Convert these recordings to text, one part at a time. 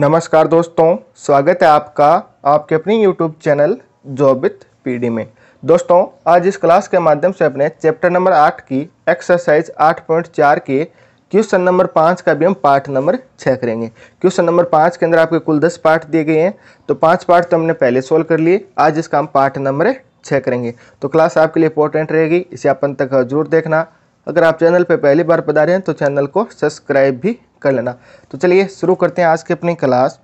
नमस्कार दोस्तों स्वागत है आपका आपके अपने यूट्यूब चैनल जॉब पीडी में दोस्तों आज इस क्लास के माध्यम से अपने चैप्टर नंबर आठ की एक्सरसाइज आठ पॉइंट चार के क्वेश्चन नंबर पाँच का भी हम पार्ट नंबर छः करेंगे क्वेश्चन नंबर पाँच के अंदर आपके कुल दस पार्ट दिए गए हैं तो पाँच पार्ट तो हमने पहले सोल्व कर लिए आज इसका हम पार्ट नंबर छः करेंगे तो क्लास आपके लिए इंपॉर्टेंट रहेगी इसे अपन तक जरूर देखना अगर आप चैनल पर पहली बार पधारे हैं तो चैनल को सब्सक्राइब भी कर लेना तो चलिए शुरू करते हैं आज की अपनी क्लास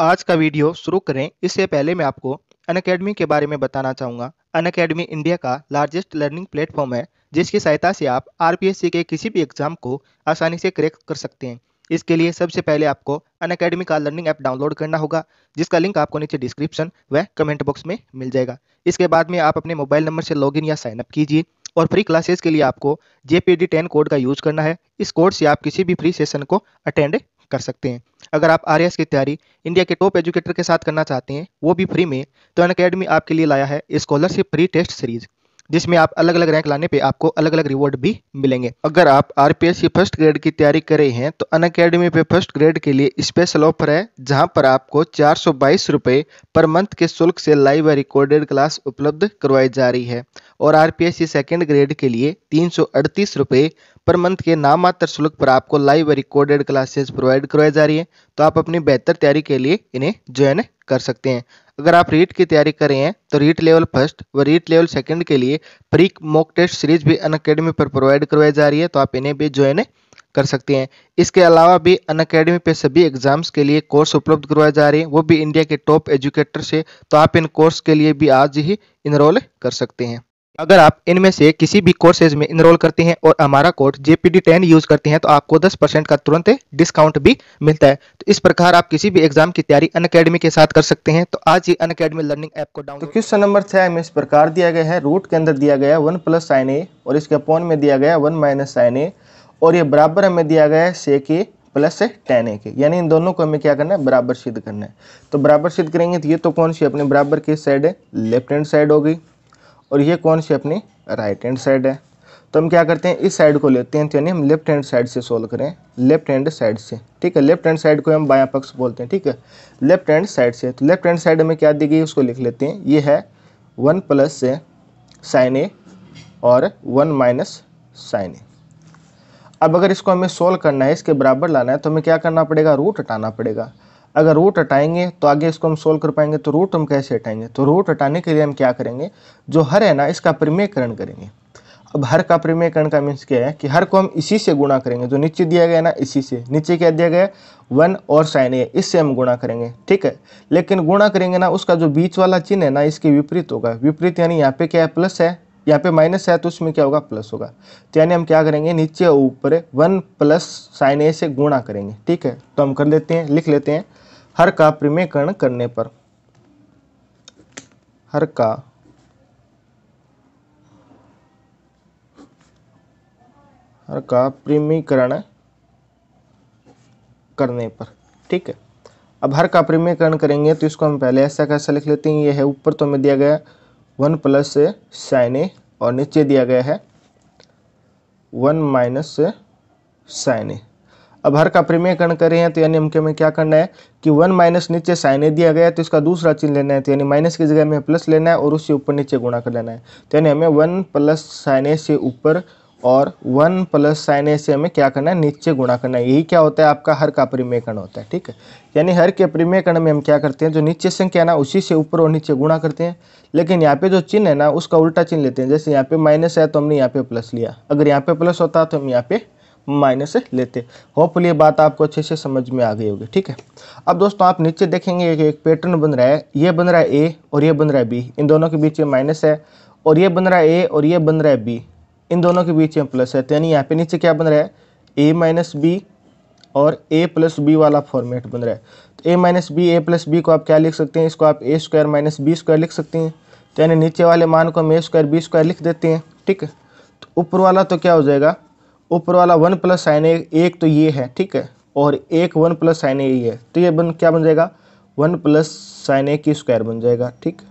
आज का वीडियो शुरू करें इससे पहले मैं आपको अन अकेडमी के बारे में बताना चाहूँगा अन अकेडमी इंडिया का लार्जेस्ट लर्निंग प्लेटफॉर्म है जिसकी सहायता से आप आर के किसी भी एग्जाम को आसानी से क्रैक कर सकते हैं इसके लिए सबसे पहले आपको अन अकेडमी का लर्निंग ऐप डाउनलोड करना होगा जिसका लिंक आपको नीचे डिस्क्रिप्शन व कमेंट बॉक्स में मिल जाएगा इसके बाद में आप अपने मोबाइल नंबर से लॉगिन या साइनअप कीजिए और फ्री क्लासेस के लिए आपको जेपीडी टेन कोड का यूज करना है इस कोड से आप किसी भी फ्री सेशन को अटेंड कर सकते हैं अगर आप आर की तैयारी इंडिया के टॉप एजुकेटर के साथ करना चाहते हैं वो भी फ्री में तो अन आपके लिए लाया है स्कॉलरशिप फ्री टेस्ट सीरीज़ जिसमें आप अलग अलग रैंक लाने पे आपको अलग अलग रिवॉर्ड भी मिलेंगे अगर आप आरपीएस फर्स्ट ग्रेड की तैयारी कर रहे हैं तो अन अकेडमी पे फर्स्ट ग्रेड के लिए स्पेशल ऑफर है जहां पर आपको चार सौ पर मंथ के शुल्क से लाइव रिकॉर्डेड क्लास उपलब्ध करवाई जा रही है और आरपीएस की सेकेंड ग्रेड के लिए तीन सौ पर मंथ के नाम मात्र शुल्क पर आपको लाइव रिकॉर्डेड क्लासेस प्रोवाइड करवाई जा रही है तो आप अपनी बेहतर तैयारी के लिए इन्हें ज्वाइन कर सकते हैं अगर आप रीट की तैयारी कर रहे हैं तो रीट लेवल फर्स्ट व रीट लेवल सेकंड के लिए प्री मॉक टेस्ट सीरीज भी अन अकेडमी पर प्रोवाइड करवाई जा रही है तो आप इन्हें भी ज्वाइन कर सकते हैं इसके अलावा भी अन अकेडमी पर सभी एग्जाम्स के लिए कोर्स उपलब्ध करवाए जा रहे हैं वो भी इंडिया के टॉप एजुकेटर से तो आप इन कोर्स के लिए भी आज ही इनरोल कर सकते हैं अगर आप इनमें से किसी भी कोर्सेज में इनरोल करते हैं और हमारा कोड जेपीडी टेन यूज करते हैं तो आपको 10 परसेंट का तुरंत डिस्काउंट भी मिलता है तो इस प्रकार आप किसी भी एग्जाम की तैयारी अन के साथ कर सकते हैं तो आज ही अन लर्निंग ऐप को डाउन तो क्वेश्चन नंबर छह में इस प्रकार दिया गया है रूट के अंदर दिया गया वन प्लस साइन ए और इसके अपोन में दिया गया वन माइनस साइन ए और ये बराबर हमें दिया गया है से के प्लस टेन ए के यानी इन दोनों को हमें क्या करना है बराबर सिद्ध करना है तो बराबर सिद्ध करेंगे तो ये तो कौन सी अपने बराबर की साइड है लेफ्ट हैंड साइड हो गई और ये कौन सी अपनी राइट हैंड साइड है तो हम क्या करते हैं इस साइड को लेते हैं तो यानी हम लेफ्ट हैंड साइड से सोल्व करें लेफ्ट हैंड साइड से ठीक है लेफ्ट हैंड साइड को हम बायां पक्ष बोलते हैं ठीक है लेफ्ट हैंड साइड से तो लेफ्ट हैंड साइड हमें क्या दी गई उसको लिख लेते हैं ये है वन प्लस से साइन ए और वन माइनस साइन ए अब अगर इसको हमें सोल्व करना है इसके बराबर लाना है तो हमें क्या करना पड़ेगा रूट हटाना पड़ेगा अगर रूट हटाएंगे तो आगे इसको हम सोल्व कर पाएंगे तो रूट हम कैसे हटाएंगे तो रूट हटाने के लिए हम क्या करेंगे जो हर है ना इसका प्रमेयकरण करेंगे अब हर का प्रमेयकरण का मीन्स क्या है कि हर को हम इसी से गुणा करेंगे जो नीचे दिया गया ना इसी से नीचे क्या दिया गया वन और साइन ए इससे हम गुणा करेंगे ठीक है लेकिन गुणा करेंगे ना उसका जो बीच वाला चिन्ह है ना इसके विपरीत होगा विपरीत यानी यहाँ पे क्या है प्लस है यहाँ पे माइनस है तो उसमें क्या होगा प्लस होगा तो यानी हम क्या करेंगे नीचे ऊपर वन प्लस साइन ए से गुणा करेंगे ठीक है तो हम कर लेते हैं लिख लेते हैं हर का प्रमेयकरण करने पर हर का हर का प्रमेयकरण करने पर ठीक है अब हर का प्रमेयकरण करेंगे तो इसको हम पहले ऐसा कैसा लिख लेते हैं ये है ऊपर तो हमें दिया गया वन प्लस से साइन ए और नीचे दिया गया है वन माइनस से साइन ए अब हर का प्रेमीयकरण कर रहे हैं तो यानी हमके हमें क्या करना है कि वन माइनस नीचे साइन ए दिया गया है तो इसका दूसरा चिन्ह लेना है तो यानी माइनस की जगह में प्लस लेना है और उससे ऊपर नीचे गुणा कर लेना है तो यानी हमें वन प्लस साइन ए से ऊपर और वन प्लस साइन ए से हमें क्या करना है नीचे गुणा करना है यही क्या होता है आपका हर का परिमेय कण होता है ठीक है यानी हर के परिमेय कण में हम क्या करते हैं जो नीचे संख्या ना उसी से ऊपर और नीचे गुणा करते हैं लेकिन यहाँ पे जो चिन्ह है ना उसका उल्टा चिन्ह लेते हैं जैसे यहाँ पे माइनस है तो हमने यहाँ पे प्लस लिया अगर यहाँ पे प्लस होता तो हम यहाँ पे माइनस लेते होपफुल ये बात आपको अच्छे से समझ में आ गई होगी ठीक है अब दोस्तों आप नीचे देखेंगे कि एक पैटर्न बन रहा है ये बन रहा है ए और ये बन रहा है बी इन दोनों के बीच में माइनस है और ये बन रहा है ए और ये बन रहा है बी इन दोनों के बीच में प्लस है तो यानी यहाँ पे नीचे क्या बन रहा है ए माइनस बी और ए प्लस बी वाला फॉर्मेट बन रहा है तो A minus B A plus B को आप क्या लिख सकते हैं इसको आप A square minus B square लिख सकते हैं तो यानी नीचे वाले मान को हम ए स्क्वायर बी स्क्वायर लिख देते हैं ठीक है तो ऊपर वाला तो क्या हो जाएगा ऊपर वाला वन प्लस साइन ए एक तो ये है ठीक है और एक वन प्लस साइन ए है तो ये बन क्या बन जाएगा वन प्लस साइन ए की स्क्वायर बन जाएगा ठीक है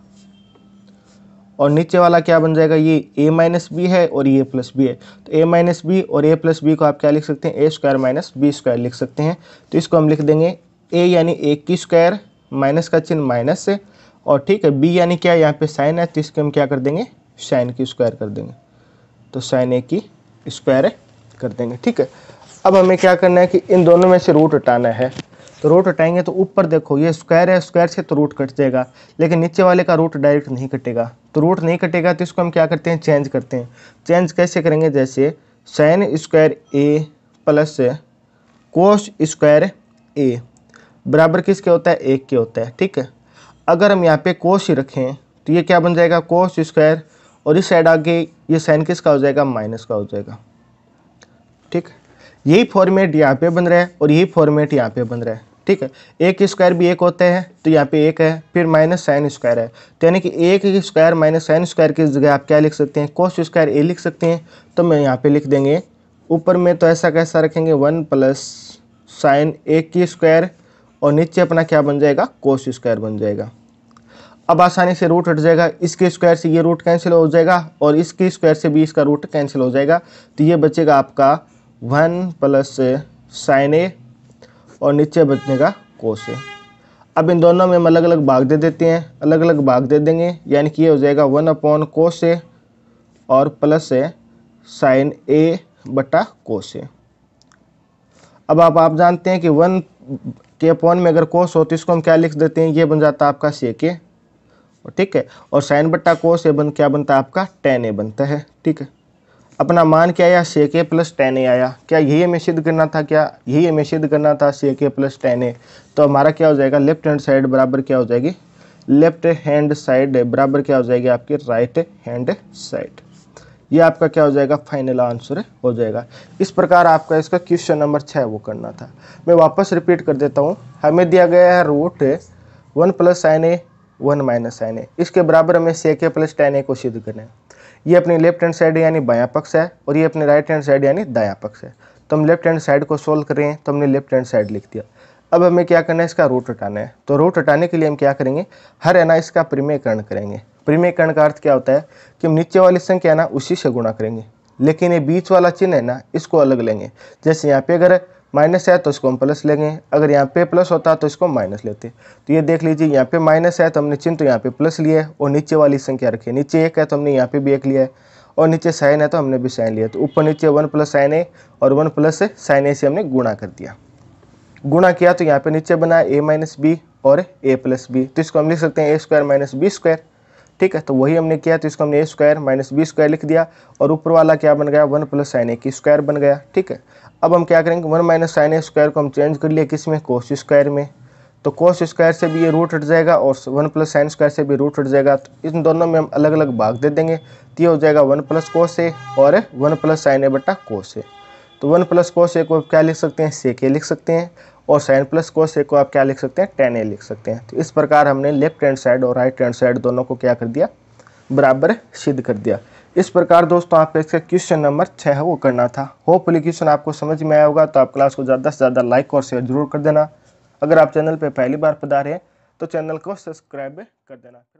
और नीचे वाला क्या बन जाएगा ये ए माइनस बी है और ये प्लस बी है तो ए माइनस बी और ए प्लस बी को आप क्या लिख सकते हैं A square minus B square लिख सकते हैं तो इसको हम लिख देंगे ए यानी ए की स्क्वायर माइनस का चिन्ह माइनस से और ठीक है बी यानी क्या यहाँ पे साइन है तो इसके हम क्या कर देंगे साइन की स्क्वायर कर देंगे तो साइन ए की स्क्वायर कर देंगे ठीक है अब हमें क्या करना है कि इन दोनों में से रूट हटाना है तो रूट हटाएंगे तो ऊपर देखो ये स्क्वायर है स्क्वायर से तो रूट कट जाएगा लेकिन नीचे वाले का रूट डायरेक्ट नहीं कटेगा तो रूट नहीं कटेगा तो इसको हम क्या करते हैं चेंज करते हैं चेंज कैसे करेंगे जैसे sin square A plus cos square A बराबर किसके होता है एक के होता है ठीक है अगर हम यहाँ पे कोस ही रखें तो ये क्या बन जाएगा कोस स्क्वायर और इस साइड आगे ये साइन किसका हो जाएगा माइनस का हो जाएगा ठीक यही फॉर्मेट यहाँ पे बन रहा है और यही फॉर्मेट यहाँ पे बन रहा है ठीक है एक स्क्वायर भी एक होते हैं तो यहाँ पे एक है फिर माइनस साइन स्क्वायर है तो यानी कि एक स्क्वायर माइनस साइन स्क्वायर की जगह आप क्या लिख सकते हैं कोस स्क्वायर ए लिख सकते हैं तो मैं यहाँ पे लिख देंगे ऊपर में तो ऐसा कैसा रखेंगे वन प्लस साइन ए की स्क्वायर और नीचे अपना क्या बन जाएगा कोस स्क्वायर बन जाएगा अब आसानी से रूट हट जाएगा इसके स्क्वायर से ये रूट कैंसिल हो जाएगा और इसके स्क्वायर से भी इसका रूट कैंसिल हो जाएगा तो ये बचेगा आपका वन प्लस साइन ए और नीचे बचने का कोश है अब इन दोनों में हम अलग अलग भाग दे देते हैं अलग अलग भाग दे देंगे यानी कि ये हो जाएगा वन अपॉन कोश है और प्लस है साइन ए बटा कोश है अब आप आप जानते हैं कि वन के अपॉन में अगर कोस हो तो इसको हम क्या लिख देते हैं ये बन जाता है आपका से के ठीक है और साइन बट्टा कोस ए बन क्या बनता है आपका टेन ए बनता है ठीक है अपना मान क्या आया से के प्लस टेन ए आया क्या यही हमें सिद्ध करना था क्या यही हमें सिद्ध करना था से के प्लस टेन ए तो हमारा क्या हो जाएगा लेफ्ट हैंड साइड बराबर क्या हो जाएगी लेफ्ट हैंड साइड बराबर क्या हो जाएगी आपकी राइट हैंड साइड ये आपका क्या हो जाएगा फाइनल आंसर हो जाएगा इस प्रकार आपका इसका क्वेश्चन नंबर छः वो करना था मैं वापस रिपीट कर देता हूँ हमें दिया गया है root one plus sin A one minus sin A इसके बराबर हमें से के प्लस टेन ए को सिद्ध करना है ये अपनी लेफ्ट हैंड साइड यानी बायां पक्ष है और ये अपने राइट हैंड साइड यानी दायां पक्ष है तो हम लेफ्ट हैंड साइड को सोल्व कर रहे हैं तो हमने लेफ्ट हैंड साइड लिख दिया अब हमें क्या करना है इसका रूट हटाना है तो रूट हटाने के लिए हम क्या करेंगे हर है ना इसका परिमेयकरण करेंगे परिमेयकरण का अर्थ क्या होता है कि हम नीचे वाली संख्या है ना उसी से गुणा करेंगे लेकिन ये बीच वाला चिन्ह है ना इसको अलग लेंगे जैसे यहाँ पे अगर माइनस है तो इसको हम प्लस लेंगे अगर यहाँ पे प्लस होता तो इसको माइनस लेते तो ये देख लीजिए यहाँ पे माइनस है तो हमने चिन्ह तो यहाँ पे प्लस लिया है और नीचे वाली संख्या रखी है नीचे एक है तो हमने यहाँ पे भी एक लिया है और नीचे साइन है तो हमने भी साइन लिया तो ऊपर नीचे वन प्लस साइन ए और वन प्लस साइन ए से हमने गुणा कर दिया गुणा किया तो यहाँ पे नीचे बना ए माइनस बी और ए प्लस बी तो इसको हम लिख सकते हैं A square minus B square ठीक है तो वही हमने किया तो इसको हमने A square minus B square लिख दिया और ऊपर वाला क्या बन गया वन प्लस साइन ए की स्क्वायर बन गया ठीक है अब हम क्या करेंगे वन माइनस साइन स्क्वायर को हम चेंज कर लिया किस में कोस स्क्वायर में तो कोस स्क्वायर से भी ये रूट हट जाएगा और वन प्लस साइन स्क्वायर से भी रूट हट जाएगा तो इन दोनों में हम अलग अलग भाग दे देंगे तो ये हो जाएगा वन प्लस कोस ए और वन प्लस साइन ए बटा कोस ए तो वन प्लस कोस ए को आप क्या लिख सकते हैं सेक के लिख सकते हैं और साइन प्लस कोस ए को आप क्या लिख सकते हैं टेन ए लिख सकते हैं तो इस प्रकार हमने लेफ्ट हैंड साइड और राइट हैंड साइड दोनों को क्या कर दिया बराबर सिद्ध कर दिया इस प्रकार दोस्तों आपको इसका क्वेश्चन नंबर छः है वो करना था होपफुली क्वेश्चन आपको समझ में आया होगा तो आप क्लास को ज़्यादा से ज़्यादा लाइक और शेयर जरूर कर देना अगर आप चैनल पर पहली बार पधारे हैं तो चैनल को सब्सक्राइब कर देना